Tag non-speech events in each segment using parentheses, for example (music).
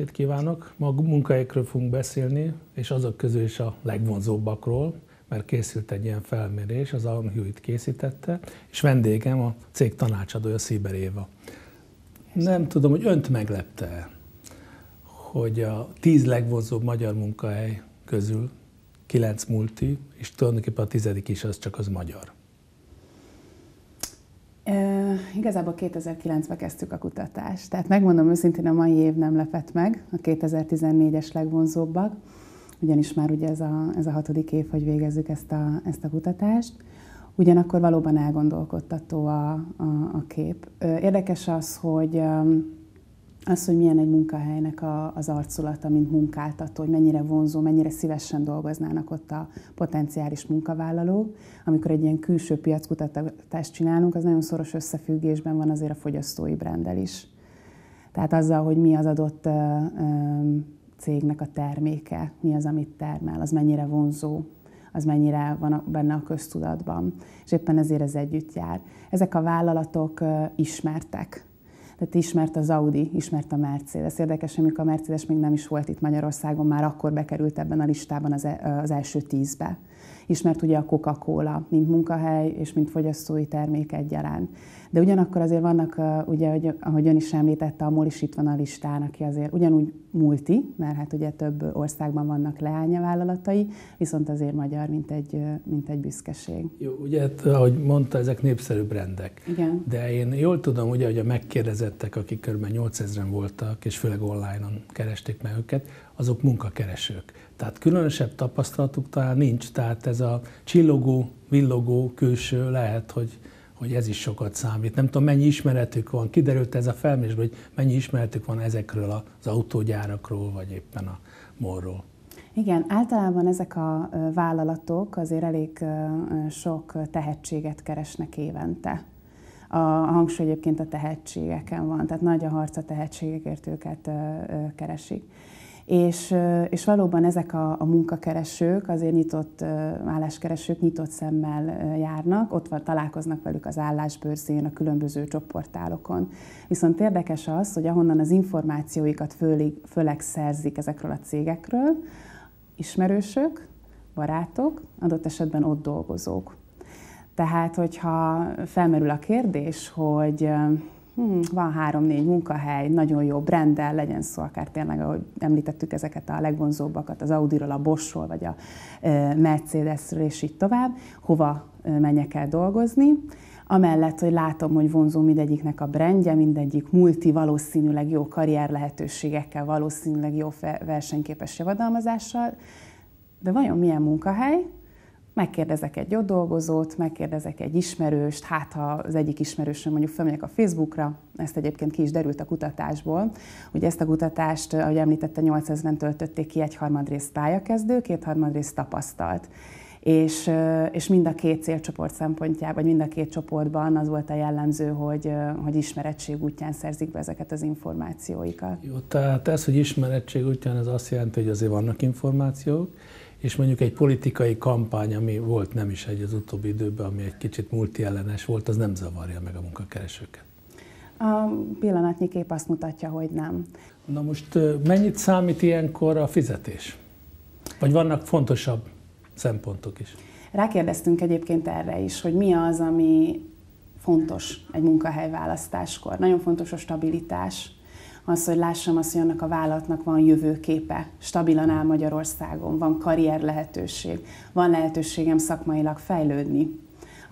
estét kívánok! Ma a munkahelyekről fogunk beszélni, és azok közül is a legvonzóbbakról, mert készült egy ilyen felmérés, az Alan Hewitt készítette, és vendégem a cég tanácsadója Sziber Éva. Nem tudom, hogy önt meglepte hogy a tíz legvonzóbb magyar munkahely közül kilenc multi, és tulajdonképpen a tizedik is az csak az magyar. E, igazából 2009-ben kezdtük a kutatást, tehát megmondom őszintén, a mai év nem lepett meg, a 2014-es legvonzóbbak, ugyanis már ugye ez a, ez a hatodik év, hogy végezzük ezt a, ezt a kutatást. Ugyanakkor valóban elgondolkodtató a, a, a kép. Érdekes az, hogy az, hogy milyen egy munkahelynek a, az arculata, mint munkáltató, hogy mennyire vonzó, mennyire szívesen dolgoznának ott a potenciális munkavállalók. Amikor egy ilyen külső piackutatást csinálunk, az nagyon szoros összefüggésben van azért a fogyasztói brendel is. Tehát azzal, hogy mi az adott cégnek a terméke, mi az, amit termel, az mennyire vonzó, az mennyire van benne a köztudatban. És éppen ezért ez együtt jár. Ezek a vállalatok ismertek tehát ismert az Audi, ismert a Mercedes. Érdekes, amikor a Mercedes még nem is volt itt Magyarországon, már akkor bekerült ebben a listában az, e- az első tízbe ismert ugye a Coca-Cola, mint munkahely és mint fogyasztói termék egyaránt. De ugyanakkor azért vannak, ugye, ahogy ön is említette, a MOL is itt van a listán, aki azért ugyanúgy multi, mert hát ugye több országban vannak leánya vállalatai, viszont azért magyar, mint egy, mint egy büszkeség. Jó, ugye, hát, ahogy mondta, ezek népszerű rendek. Igen. De én jól tudom, ugye, hogy a megkérdezettek, akik kb. 8000-en voltak, és főleg online-on keresték meg őket, azok munkakeresők. Tehát különösebb tapasztalatuk talán nincs, tehát ez a csillogó, villogó külső lehet, hogy, hogy ez is sokat számít. Nem tudom, mennyi ismeretük van, kiderült ez a felmérésből, hogy mennyi ismeretük van ezekről az autógyárakról, vagy éppen a morról. Igen, általában ezek a vállalatok azért elég sok tehetséget keresnek évente. A hangsúly egyébként a tehetségeken van, tehát nagy a harc a tehetségekért őket keresik. És, és valóban ezek a, a munkakeresők, azért nyitott álláskeresők nyitott szemmel járnak, ott van, találkoznak velük az állásbőrzén, a különböző csoportálokon. Viszont érdekes az, hogy ahonnan az információikat főleg, főleg szerzik ezekről a cégekről, ismerősök, barátok, adott esetben ott dolgozók. Tehát, hogyha felmerül a kérdés, hogy hmm, van három-négy munkahely, nagyon jó brendel, legyen szó akár tényleg, ahogy említettük ezeket a legvonzóbbakat, az Audiról, a Boschról, vagy a Mercedesről, és így tovább, hova menjek el dolgozni. Amellett, hogy látom, hogy vonzó mindegyiknek a brendje, mindegyik multi valószínűleg jó karrier lehetőségekkel, valószínűleg jó versenyképes javadalmazással, de vajon milyen munkahely, megkérdezek egy ott dolgozót, megkérdezek egy ismerőst, hát ha az egyik ismerősöm mondjuk felmegyek a Facebookra, ezt egyébként ki is derült a kutatásból, ugye ezt a kutatást, ahogy említette, 8000-en töltötték ki, egy harmadrészt pályakezdő, két harmadrészt tapasztalt és, és mind a két célcsoport szempontjában, vagy mind a két csoportban az volt a jellemző, hogy, hogy ismerettség útján szerzik be ezeket az információikat. Jó, tehát ez, hogy ismerettség útján, ez azt jelenti, hogy azért vannak információk, és mondjuk egy politikai kampány, ami volt nem is egy az utóbbi időben, ami egy kicsit multiellenes volt, az nem zavarja meg a munkakeresőket. A pillanatnyi kép azt mutatja, hogy nem. Na most mennyit számít ilyenkor a fizetés? Vagy vannak fontosabb szempontok is? Rákérdeztünk egyébként erre is, hogy mi az, ami fontos egy munkahely választáskor. Nagyon fontos a stabilitás, az, hogy lássam azt, hogy annak a vállalatnak van jövőképe, stabilan áll Magyarországon, van karrier lehetőség, van lehetőségem szakmailag fejlődni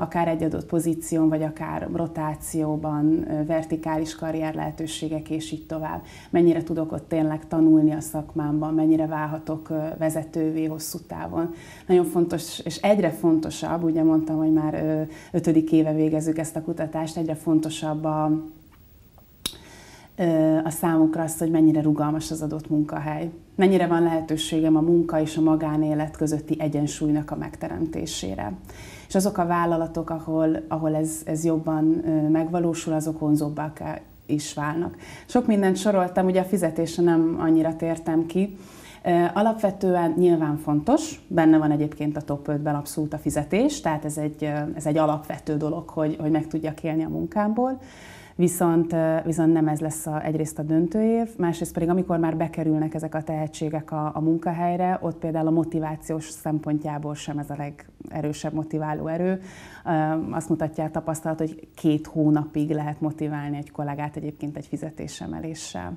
akár egy adott pozíción, vagy akár rotációban, vertikális karrier lehetőségek, és így tovább. Mennyire tudok ott tényleg tanulni a szakmámban, mennyire válhatok vezetővé hosszú távon. Nagyon fontos, és egyre fontosabb, ugye mondtam, hogy már ötödik éve végezzük ezt a kutatást, egyre fontosabb a a számukra azt, hogy mennyire rugalmas az adott munkahely. Mennyire van lehetőségem a munka és a magánélet közötti egyensúlynak a megteremtésére. És azok a vállalatok, ahol, ahol ez, ez jobban megvalósul, azok vonzóbbak is válnak. Sok mindent soroltam, ugye a fizetése nem annyira tértem ki, Alapvetően nyilván fontos, benne van egyébként a top 5-ben abszolút a fizetés, tehát ez egy, ez egy alapvető dolog, hogy, hogy meg tudjak élni a munkámból viszont, viszont nem ez lesz a, egyrészt a döntő év, másrészt pedig amikor már bekerülnek ezek a tehetségek a, a munkahelyre, ott például a motivációs szempontjából sem ez a legerősebb motiváló erő. Azt mutatja a tapasztalat, hogy két hónapig lehet motiválni egy kollégát egyébként egy fizetésemeléssel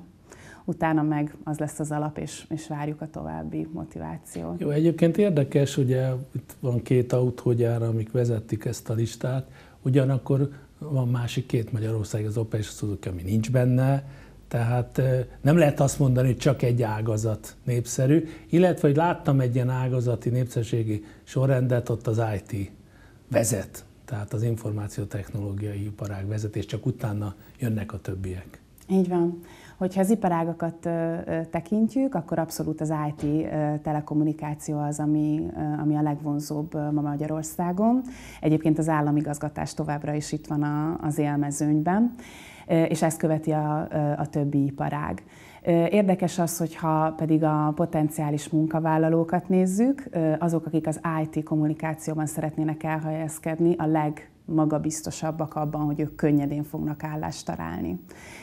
utána meg az lesz az alap, és, és várjuk a további motivációt. Jó, egyébként érdekes, ugye itt van két autógyár, amik vezetik ezt a listát, ugyanakkor van másik két Magyarország, az Opel és a Suzuki, ami nincs benne, tehát nem lehet azt mondani, hogy csak egy ágazat népszerű, illetve hogy láttam egy ilyen ágazati népszerűségi sorrendet, ott az IT vezet, tehát az információtechnológiai iparág vezet, és csak utána jönnek a többiek. Így van. Hogyha az iparágakat tekintjük, akkor abszolút az IT telekommunikáció az, ami, ami a legvonzóbb ma Magyarországon. Egyébként az államigazgatás továbbra is itt van a, az élmezőnyben, és ezt követi a, a többi iparág. Érdekes az, hogyha pedig a potenciális munkavállalókat nézzük, azok, akik az IT kommunikációban szeretnének elhelyezkedni, a leg magabiztosabbak abban, hogy ők könnyedén fognak állást találni.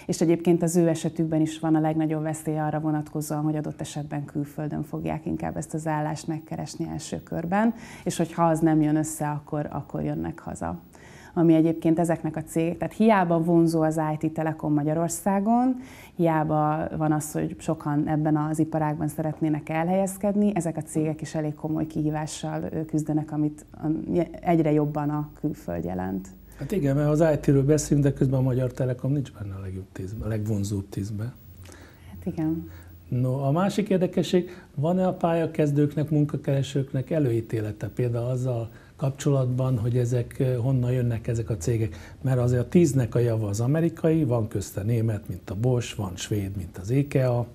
És egyébként az ő esetükben is van a legnagyobb veszély arra vonatkozóan, hogy adott esetben külföldön fogják inkább ezt az állást megkeresni első körben, és hogyha az nem jön össze, akkor, akkor jönnek haza ami egyébként ezeknek a cégek, tehát hiába vonzó az IT Telekom Magyarországon, hiába van az, hogy sokan ebben az iparágban szeretnének elhelyezkedni, ezek a cégek is elég komoly kihívással küzdenek, amit egyre jobban a külföld jelent. Hát igen, mert az IT-ről beszélünk, de közben a Magyar Telekom nincs benne a legjobb tízben, a legvonzóbb tízben. Hát igen. No, a másik érdekesség, van-e a pályakezdőknek, munkakeresőknek előítélete például azzal, kapcsolatban, hogy ezek eh, honnan jönnek ezek a cégek. Mert azért a tíznek a java az amerikai, van közte német, mint a Bosch, van svéd, mint az IKEA.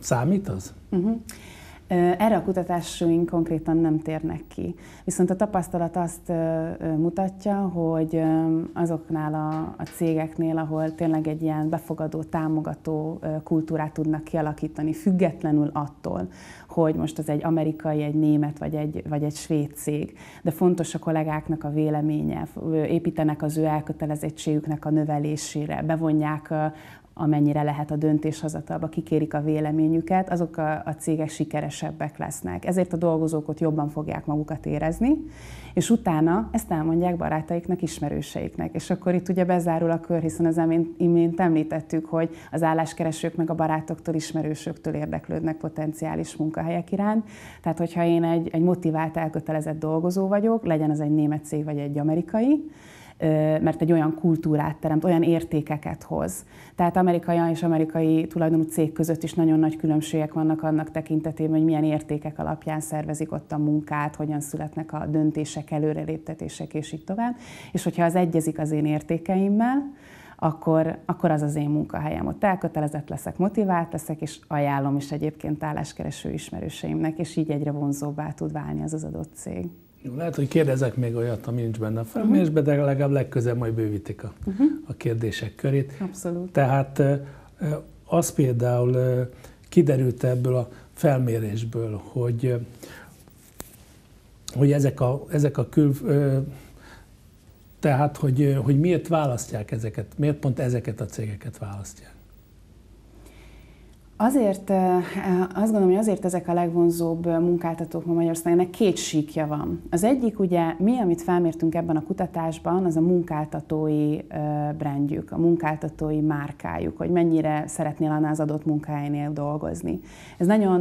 Számít az? Uh-huh. Erre a kutatásaink konkrétan nem térnek ki. Viszont a tapasztalat azt mutatja, hogy azoknál a, cégeknél, ahol tényleg egy ilyen befogadó, támogató kultúrát tudnak kialakítani, függetlenül attól, hogy most az egy amerikai, egy német vagy egy, vagy egy svéd cég, de fontos a kollégáknak a véleménye, építenek az ő elkötelezettségüknek a növelésére, bevonják amennyire lehet a döntéshozatalba, kikérik a véleményüket, azok a, a cégek sikeresebbek lesznek. Ezért a dolgozók ott jobban fogják magukat érezni, és utána ezt elmondják barátaiknak, ismerőseiknek. És akkor itt ugye bezárul a kör, hiszen az imént, imént említettük, hogy az álláskeresők meg a barátoktól, ismerősöktől érdeklődnek potenciális munkahelyek iránt. Tehát, hogyha én egy, egy motivált, elkötelezett dolgozó vagyok, legyen az egy német cég vagy egy amerikai, mert egy olyan kultúrát teremt, olyan értékeket hoz. Tehát amerikai és amerikai tulajdonú cég között is nagyon nagy különbségek vannak annak tekintetében, hogy milyen értékek alapján szervezik ott a munkát, hogyan születnek a döntések, előreléptetések és így tovább. És hogyha az egyezik az én értékeimmel, akkor, akkor az az én munkahelyem. Ott elkötelezett leszek, motivált leszek, és ajánlom is egyébként álláskereső ismerőseimnek, és így egyre vonzóbbá tud válni az az adott cég. Jó, lehet, hogy kérdezek még olyat, ami nincs benne a mhm. felmérésben, uh-huh. de legalább legközelebb majd bővítik a, uh-huh. a kérdések körét. Abszolút. Tehát az például kiderült ebből a felmérésből, hogy hogy ezek a, ezek a kül, tehát, hogy, hogy miért választják ezeket, miért pont ezeket a cégeket választják. Azért, azt gondolom, hogy azért ezek a legvonzóbb munkáltatók ma Magyarországon, ennek két síkja van. Az egyik ugye, mi, amit felmértünk ebben a kutatásban, az a munkáltatói brandjük, a munkáltatói márkájuk, hogy mennyire szeretnél annál az adott munkájánél dolgozni. Ez nagyon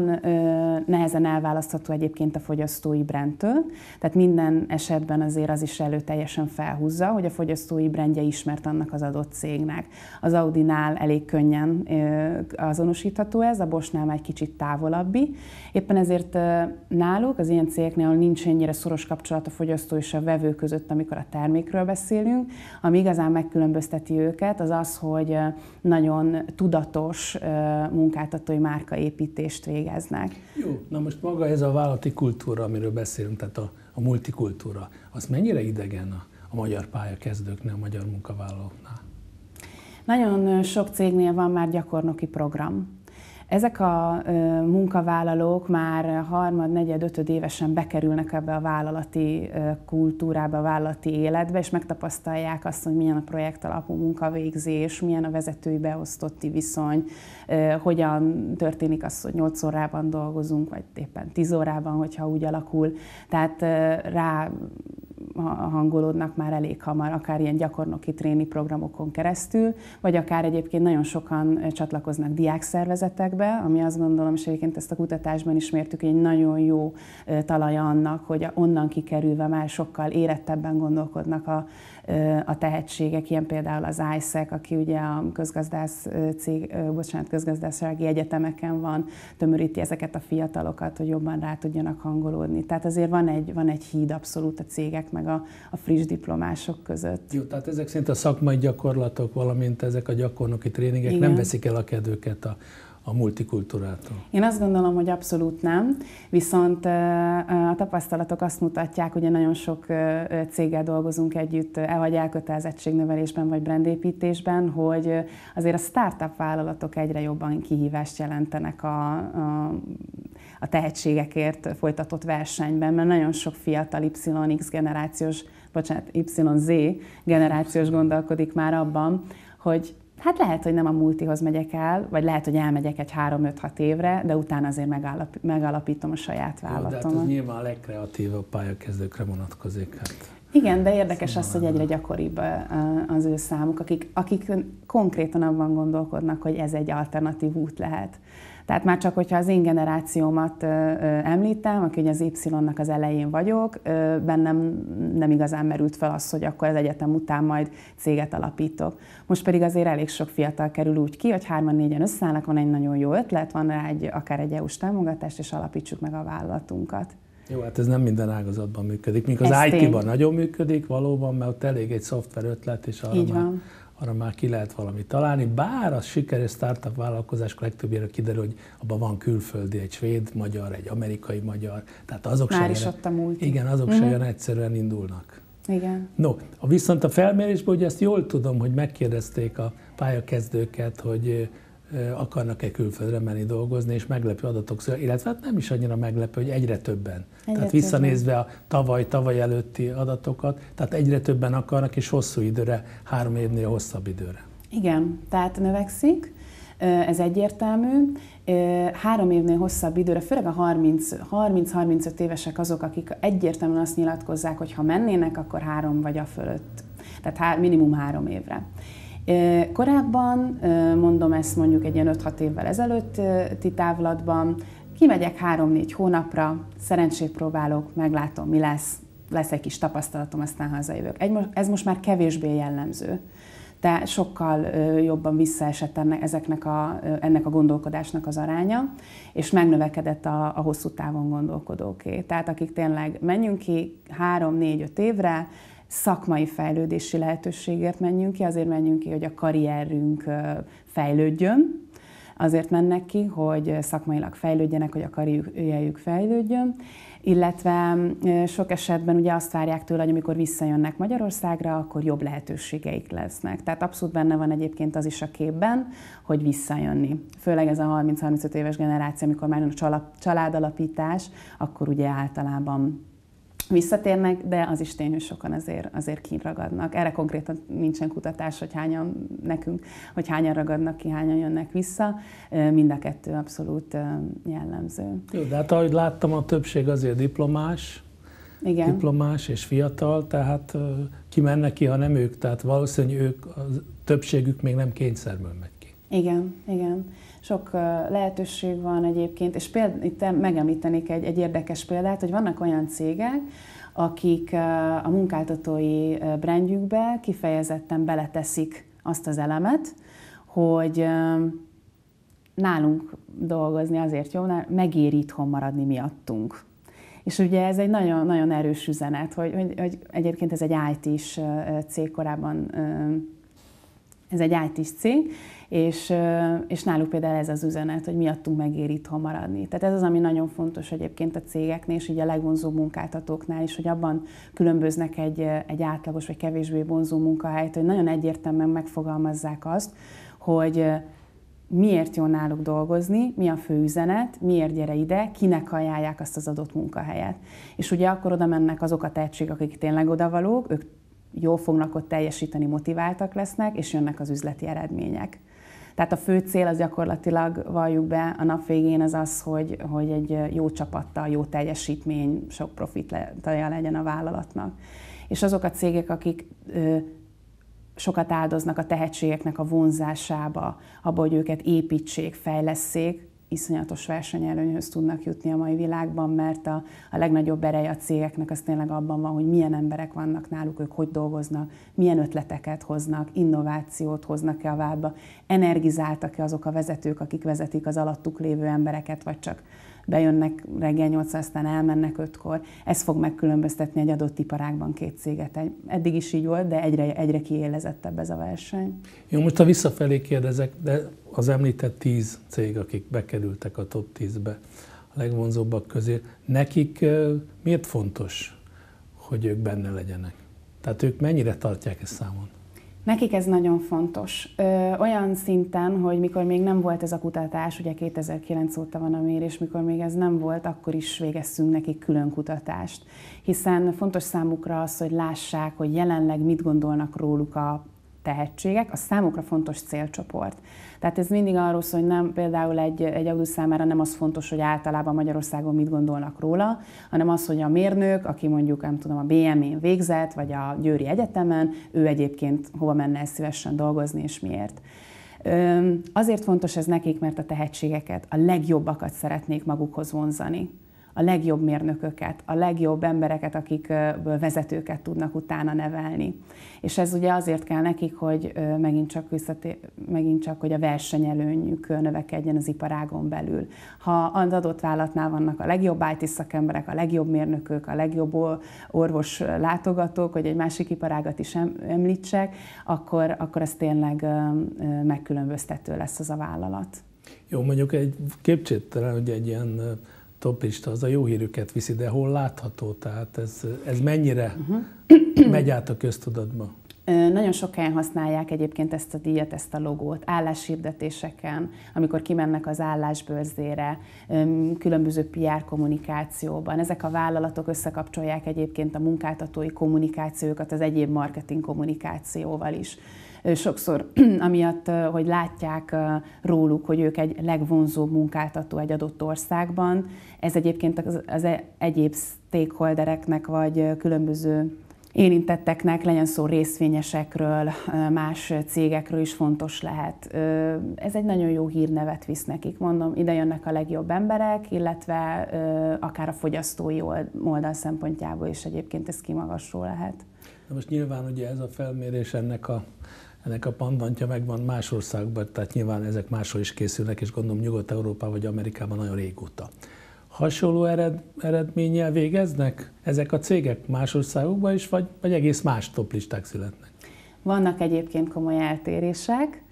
nehezen elválasztható egyébként a fogyasztói brandtől, tehát minden esetben azért az is teljesen felhúzza, hogy a fogyasztói brandje ismert annak az adott cégnek. Az audi nál elég könnyen azonosítható, megbízható ez, a Bosnál már egy kicsit távolabbi. Éppen ezért náluk, az ilyen cégeknél nincs ennyire szoros kapcsolat a fogyasztó és a vevő között, amikor a termékről beszélünk. Ami igazán megkülönbözteti őket, az az, hogy nagyon tudatos munkáltatói márkaépítést végeznek. Jó, na most maga ez a vállalati kultúra, amiről beszélünk, tehát a, a multikultúra, az mennyire idegen a, a magyar pályakezdőknél, a magyar munkavállalóknál? Nagyon sok cégnél van már gyakornoki program. Ezek a munkavállalók már harmad, negyed, ötöd évesen bekerülnek ebbe a vállalati kultúrába, a vállalati életbe, és megtapasztalják azt, hogy milyen a projekt alapú munkavégzés, milyen a vezetői beosztotti viszony, hogyan történik az, hogy 8 órában dolgozunk, vagy éppen 10 órában, hogyha úgy alakul. Tehát rá hangolódnak már elég hamar, akár ilyen gyakornoki tréni programokon keresztül, vagy akár egyébként nagyon sokan csatlakoznak diákszervezetekbe, ami azt gondolom, és egyébként ezt a kutatásban is mértük, hogy egy nagyon jó talaja annak, hogy onnan kikerülve már sokkal érettebben gondolkodnak a, a tehetségek, ilyen például az ISEC, aki ugye a közgazdász cég, bocsánat, közgazdasági egyetemeken van, tömöríti ezeket a fiatalokat, hogy jobban rá tudjanak hangolódni. Tehát azért van egy, van egy híd abszolút a cégek meg meg a, a friss diplomások között. Jó, tehát ezek szerint a szakmai gyakorlatok, valamint ezek a gyakornoki tréningek Igen. nem veszik el a kedőket a, a multikultúrától? Én azt gondolom, hogy abszolút nem, viszont a tapasztalatok azt mutatják, hogy nagyon sok céggel dolgozunk együtt, e, vagy elkötelezettségnövelésben, vagy brandépítésben, hogy azért a startup vállalatok egyre jobban kihívást jelentenek a, a a tehetségekért folytatott versenyben, mert nagyon sok fiatal YX generációs, bocsánat, YZ generációs gondolkodik már abban, hogy hát lehet, hogy nem a multihoz megyek el, vagy lehet, hogy elmegyek egy 3-5-6 évre, de utána azért megállap, megalapítom a saját vállalatomat. de hát ez nyilván a legkreatívabb pályakezdőkre vonatkozik. Hát. Igen, de érdekes szóval az, hogy egyre gyakoribb az ő számuk, akik, akik konkrétan abban gondolkodnak, hogy ez egy alternatív út lehet. Tehát már csak, hogyha az én generációmat említem, aki ugye az Y-nak az elején vagyok, bennem nem igazán merült fel az, hogy akkor az egyetem után majd céget alapítok. Most pedig azért elég sok fiatal kerül úgy ki, hogy hárman, négyen összeállnak, van egy nagyon jó ötlet, van rá egy, akár egy EU-s támogatást, és alapítsuk meg a vállalatunkat. Jó, hát ez nem minden ágazatban működik. Még az IT-ban nagyon működik valóban, mert ott elég egy szoftver ötlet, és arra Így van arra már ki lehet valamit találni, bár a sikeres startup vállalkozások legtöbbjére kiderül, hogy abban van külföldi, egy svéd magyar, egy amerikai magyar, tehát azok már is ott a múlt. Igen, azok mm-hmm. sem olyan egyszerűen indulnak. Igen. No, viszont a felmérésből hogy ezt jól tudom, hogy megkérdezték a pályakezdőket, hogy akarnak-e külföldre menni dolgozni, és meglepő adatok szóval illetve hát nem is annyira meglepő, hogy egyre többen. Egyre tehát visszanézve a tavaly, tavaly előtti adatokat, tehát egyre többen akarnak, és hosszú időre, három évnél hosszabb időre. Igen, tehát növekszik, ez egyértelmű. Három évnél hosszabb időre, főleg a 30-35 évesek azok, akik egyértelműen azt nyilatkozzák, hogy ha mennének, akkor három vagy a fölött. Tehát minimum három évre. Korábban, mondom ezt mondjuk egy ilyen 5-6 évvel ezelőtti távlatban, kimegyek 3-4 hónapra, szerencsét próbálok, meglátom, mi lesz, lesz egy kis tapasztalatom, aztán hazajövök. ez most már kevésbé jellemző, de sokkal jobban visszaesett ennek, ezeknek a, ennek a gondolkodásnak az aránya, és megnövekedett a, a hosszú távon gondolkodóké. Tehát akik tényleg menjünk ki 3-4-5 évre, szakmai fejlődési lehetőségért menjünk ki, azért menjünk ki, hogy a karrierünk fejlődjön, azért mennek ki, hogy szakmailag fejlődjenek, hogy a karrierjük fejlődjön, illetve sok esetben ugye azt várják tőle, hogy amikor visszajönnek Magyarországra, akkor jobb lehetőségeik lesznek. Tehát abszolút benne van egyébként az is a képben, hogy visszajönni. Főleg ez a 30-35 éves generáció, amikor már a családalapítás, akkor ugye általában visszatérnek, de az is tény, hogy sokan azért, azért kiragadnak. Erre konkrétan nincsen kutatás, hogy hányan nekünk, hogy hányan ragadnak ki, hányan jönnek vissza. Mind a kettő abszolút jellemző. Jó, de hát ahogy láttam, a többség azért diplomás, igen. diplomás és fiatal, tehát kimennek ki, ha nem ők, tehát valószínűleg ők, a többségük még nem kényszerből megy ki. Igen, igen sok lehetőség van egyébként, és például itt megemlítenék egy, egy érdekes példát, hogy vannak olyan cégek, akik a munkáltatói brandjükbe kifejezetten beleteszik azt az elemet, hogy nálunk dolgozni azért jó, mert megér itthon maradni miattunk. És ugye ez egy nagyon, nagyon erős üzenet, hogy, hogy, hogy egyébként ez egy IT-s cég korábban, ez egy IT-s cég, és, és náluk például ez az üzenet, hogy miattunk megér itthon maradni. Tehát ez az, ami nagyon fontos egyébként a cégeknél, és így a legvonzóbb munkáltatóknál is, hogy abban különböznek egy, egy átlagos vagy kevésbé vonzó munkahelyt, hogy nagyon egyértelműen megfogalmazzák azt, hogy miért jó náluk dolgozni, mi a fő üzenet, miért gyere ide, kinek ajánlják azt az adott munkahelyet. És ugye akkor oda mennek azok a tehetségek, akik tényleg odavalók, ők jól fognak ott teljesíteni, motiváltak lesznek, és jönnek az üzleti eredmények. Tehát a fő cél az gyakorlatilag, valljuk be, a nap végén az az, hogy, hogy egy jó csapattal, jó teljesítmény, sok profit legyen a vállalatnak. És azok a cégek, akik ö, sokat áldoznak a tehetségeknek a vonzásába, abba, hogy őket építsék, fejlesszék, iszonyatos versenyelőnyhöz tudnak jutni a mai világban, mert a, a legnagyobb ereje a cégeknek az tényleg abban van, hogy milyen emberek vannak náluk, ők hogy dolgoznak, milyen ötleteket hoznak, innovációt hoznak-e a vádba, energizáltak-e azok a vezetők, akik vezetik az alattuk lévő embereket, vagy csak bejönnek reggel 8 aztán elmennek 5-kor. Ez fog megkülönböztetni egy adott iparágban két céget. Eddig is így volt, de egyre, egyre kiélezettebb ez a verseny. Jó, most a visszafelé kérdezek, de az említett 10 cég, akik bekerültek a top 10-be, a legvonzóbbak közé, nekik miért fontos, hogy ők benne legyenek? Tehát ők mennyire tartják ezt számon? Nekik ez nagyon fontos. Ö, olyan szinten, hogy mikor még nem volt ez a kutatás, ugye 2009 óta van a mérés, mikor még ez nem volt, akkor is végezzünk nekik külön kutatást. Hiszen fontos számukra az, hogy lássák, hogy jelenleg mit gondolnak róluk a tehetségek, a számukra fontos célcsoport. Tehát ez mindig arról szól, hogy nem például egy, egy audit számára nem az fontos, hogy általában Magyarországon mit gondolnak róla, hanem az, hogy a mérnök, aki mondjuk, nem tudom, a bm n végzett, vagy a Győri Egyetemen, ő egyébként hova menne el szívesen dolgozni, és miért. Azért fontos ez nekik, mert a tehetségeket, a legjobbakat szeretnék magukhoz vonzani a legjobb mérnököket, a legjobb embereket, akikből vezetőket tudnak utána nevelni. És ez ugye azért kell nekik, hogy megint csak, visszaté- megint csak hogy a versenyelőnyük növekedjen az iparágon belül. Ha az adott vállalatnál vannak a legjobb IT szakemberek, a legjobb mérnökök, a legjobb orvos látogatók, hogy egy másik iparágat is említsek, akkor, akkor ez tényleg megkülönböztető lesz az a vállalat. Jó, mondjuk egy képcsét hogy egy ilyen toplista, az a jó hírüket viszi, de hol látható? Tehát ez, ez mennyire uh-huh. megy át a köztudatba? Nagyon sok helyen használják egyébként ezt a díjat, ezt a logót, álláshirdetéseken, amikor kimennek az állásbőrzére, különböző PR kommunikációban. Ezek a vállalatok összekapcsolják egyébként a munkáltatói kommunikációkat az egyéb marketing kommunikációval is sokszor (clears throat) amiatt, hogy látják róluk, hogy ők egy legvonzóbb munkáltató egy adott országban. Ez egyébként az, e-, egyéb stakeholdereknek vagy különböző érintetteknek, legyen szó részvényesekről, más cégekről is fontos lehet. Ez egy nagyon jó hírnevet visz nekik, mondom, ide jönnek a legjobb emberek, illetve akár a fogyasztói oldal szempontjából is egyébként ez kimagasról lehet. Na most nyilván ugye ez a felmérés ennek a ennek a pandantja megvan más országban, tehát nyilván ezek máshol is készülnek, és gondolom Nyugat-Európában vagy Amerikában nagyon régóta. Hasonló ered, eredménnyel végeznek ezek a cégek más országokban is, vagy, vagy egész más toplisták születnek? Vannak egyébként komoly eltérések,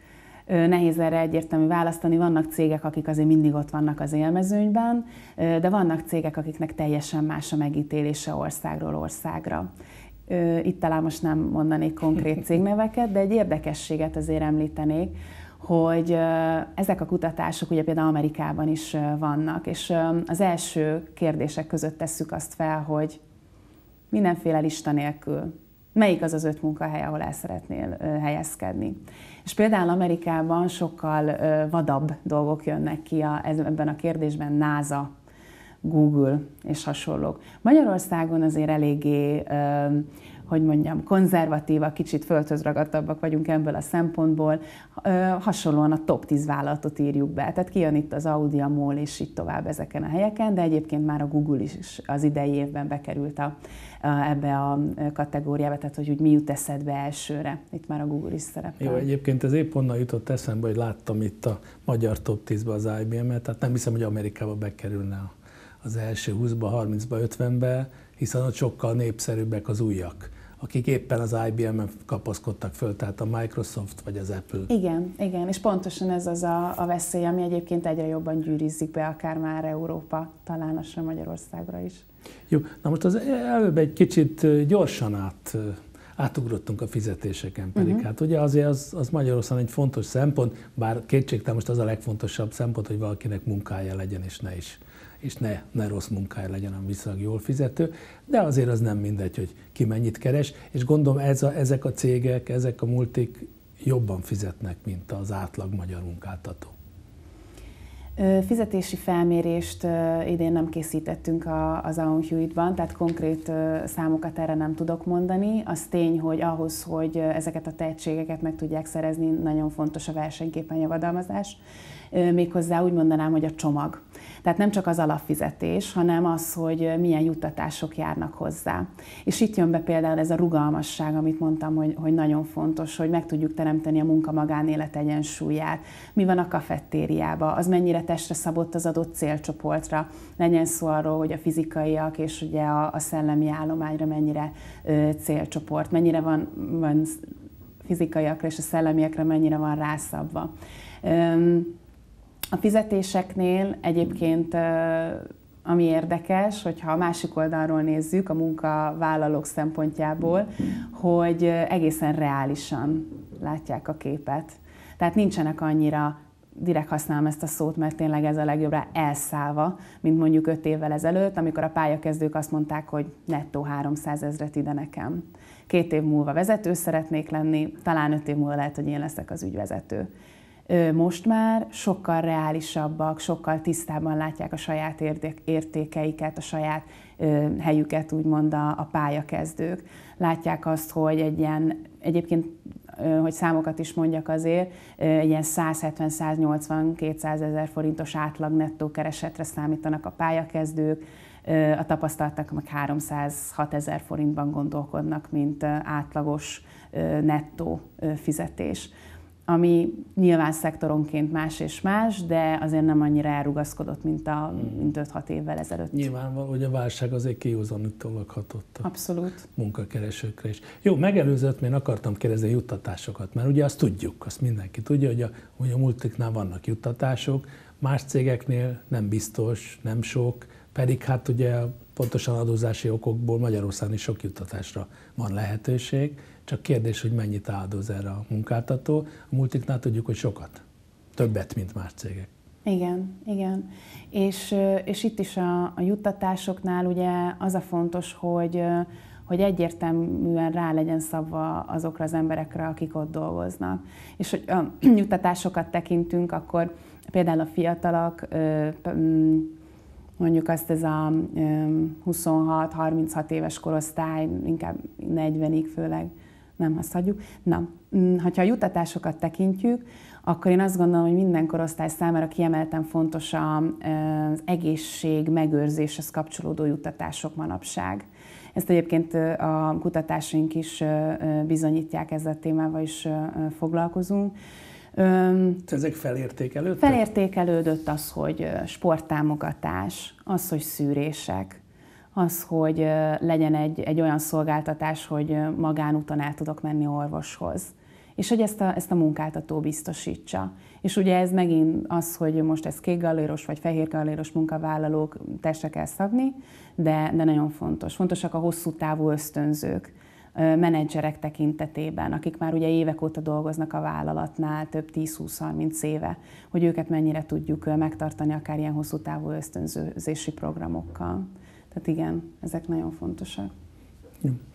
Nehéz erre egyértelmű választani. Vannak cégek, akik azért mindig ott vannak az élmezőnyben, de vannak cégek, akiknek teljesen más a megítélése országról országra itt talán most nem mondanék konkrét (laughs) cégneveket, de egy érdekességet azért említenék, hogy ezek a kutatások ugye például Amerikában is vannak, és az első kérdések között tesszük azt fel, hogy mindenféle lista nélkül melyik az az öt munkahely, ahol el szeretnél helyezkedni. És például Amerikában sokkal vadabb dolgok jönnek ki a, ebben a kérdésben, NASA Google és hasonlók. Magyarországon azért eléggé, hogy mondjam, konzervatíva, kicsit földhöz ragadtabbak vagyunk ebből a szempontból. Hasonlóan a top 10 vállalatot írjuk be. Tehát kijön itt az Audi, a MOL és így tovább ezeken a helyeken, de egyébként már a Google is az idei évben bekerült a, ebbe a kategóriába, tehát hogy úgy mi jut eszedbe elsőre. Itt már a Google is szerepel. Jó, egyébként ez épp onnan jutott eszembe, hogy láttam itt a magyar top 10-be az IBM-et, tehát nem hiszem, hogy Amerikába bekerülne a az első 20-ba, 30-ba, 50-be, hiszen ott sokkal népszerűbbek az újak akik éppen az IBM-en kapaszkodtak föl, tehát a Microsoft vagy az Apple. Igen, igen, és pontosan ez az a, a veszély, ami egyébként egyre jobban gyűrűzik be, akár már Európa, talán a Magyarországra is. Jó, na most az előbb egy kicsit gyorsan át, átugrottunk a fizetéseken pedig. Uh-huh. Hát ugye azért az, az Magyarországon egy fontos szempont, bár kétségtelen most az a legfontosabb szempont, hogy valakinek munkája legyen és ne is és ne, ne rossz munkája legyen, hanem viszonylag jól fizető, de azért az nem mindegy, hogy ki mennyit keres, és gondolom ez a, ezek a cégek, ezek a multik jobban fizetnek, mint az átlag magyar munkáltató. Fizetési felmérést idén nem készítettünk az Aon Hewitt-ban, tehát konkrét számokat erre nem tudok mondani. Az tény, hogy ahhoz, hogy ezeket a tehetségeket meg tudják szerezni, nagyon fontos a versenyképen javadalmazás. Méghozzá úgy mondanám, hogy a csomag. Tehát nem csak az alapfizetés, hanem az, hogy milyen juttatások járnak hozzá. És itt jön be például ez a rugalmasság, amit mondtam, hogy, hogy nagyon fontos, hogy meg tudjuk teremteni a munka-magánélet egyensúlyát. Mi van a kafettériába, az mennyire tökéletesre szabott az adott célcsoportra. Legyen szó arról, hogy a fizikaiak és ugye a, a szellemi állományra mennyire ö, célcsoport, mennyire van, van fizikaiakra és a szellemiekre mennyire van rászabva. A fizetéseknél egyébként ami érdekes, hogyha a másik oldalról nézzük, a munkavállalók szempontjából, hogy egészen reálisan látják a képet. Tehát nincsenek annyira direkt használom ezt a szót, mert tényleg ez a legjobbra elszállva, mint mondjuk 5 évvel ezelőtt, amikor a pályakezdők azt mondták, hogy nettó 300 ezret ide nekem. Két év múlva vezető szeretnék lenni, talán öt év múlva lehet, hogy én leszek az ügyvezető. Most már sokkal reálisabbak, sokkal tisztában látják a saját értékeiket, a saját helyüket, úgymond a pályakezdők. Látják azt, hogy egy ilyen egyébként hogy számokat is mondjak azért, egy ilyen 170-180-200 ezer forintos átlag nettó keresetre számítanak a pályakezdők, a tapasztaltak meg 306 ezer forintban gondolkodnak, mint átlagos nettó fizetés ami nyilván szektoronként más és más, de azért nem annyira elrugaszkodott, mint, a, hmm. mint 5-6 évvel ezelőtt. Nyilvánvaló, hogy a válság azért kihozanítólag hatott a Abszolút. munkakeresőkre is. Jó, megelőzött, én akartam kérdezni juttatásokat, mert ugye azt tudjuk, azt mindenki tudja, hogy a, hogy a multiknál vannak juttatások, más cégeknél nem biztos, nem sok, pedig hát ugye pontosan adózási okokból Magyarországon is sok juttatásra van lehetőség csak kérdés, hogy mennyit áldoz erre a munkáltató. A multiknál tudjuk, hogy sokat. Többet, mint más cégek. Igen, igen. És, és itt is a, a juttatásoknál ugye az a fontos, hogy, hogy egyértelműen rá legyen szabva azokra az emberekre, akik ott dolgoznak. És hogy a (clears throat) juttatásokat tekintünk, akkor például a fiatalak, mondjuk azt ez a 26-36 éves korosztály, inkább 40-ig főleg, nem hagyjuk. Na, mm, ha a jutatásokat tekintjük, akkor én azt gondolom, hogy minden korosztály számára kiemelten fontos az egészség megőrzéshez kapcsolódó jutatások manapság. Ezt egyébként a kutatásaink is bizonyítják, ezzel a témával is foglalkozunk. Ezek felértékelődött? Felértékelődött az, hogy sporttámogatás, az, hogy szűrések, az, hogy legyen egy, egy olyan szolgáltatás, hogy magánúton el tudok menni orvoshoz. És hogy ezt a, ezt a munkáltató biztosítsa. És ugye ez megint az, hogy most ez kékgalléros vagy fehérgalléros munkavállalók testre kell szabni, de, de nagyon fontos. Fontosak a hosszú távú ösztönzők menedzserek tekintetében, akik már ugye évek óta dolgoznak a vállalatnál, több 10-20-30 éve, hogy őket mennyire tudjuk megtartani akár ilyen hosszú távú ösztönzési programokkal. Tehát igen, ezek nagyon fontosak.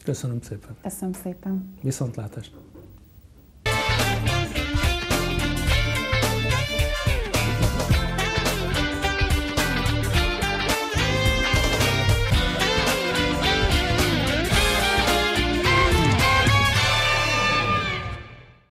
köszönöm szépen. Köszönöm szépen. Viszontlátást.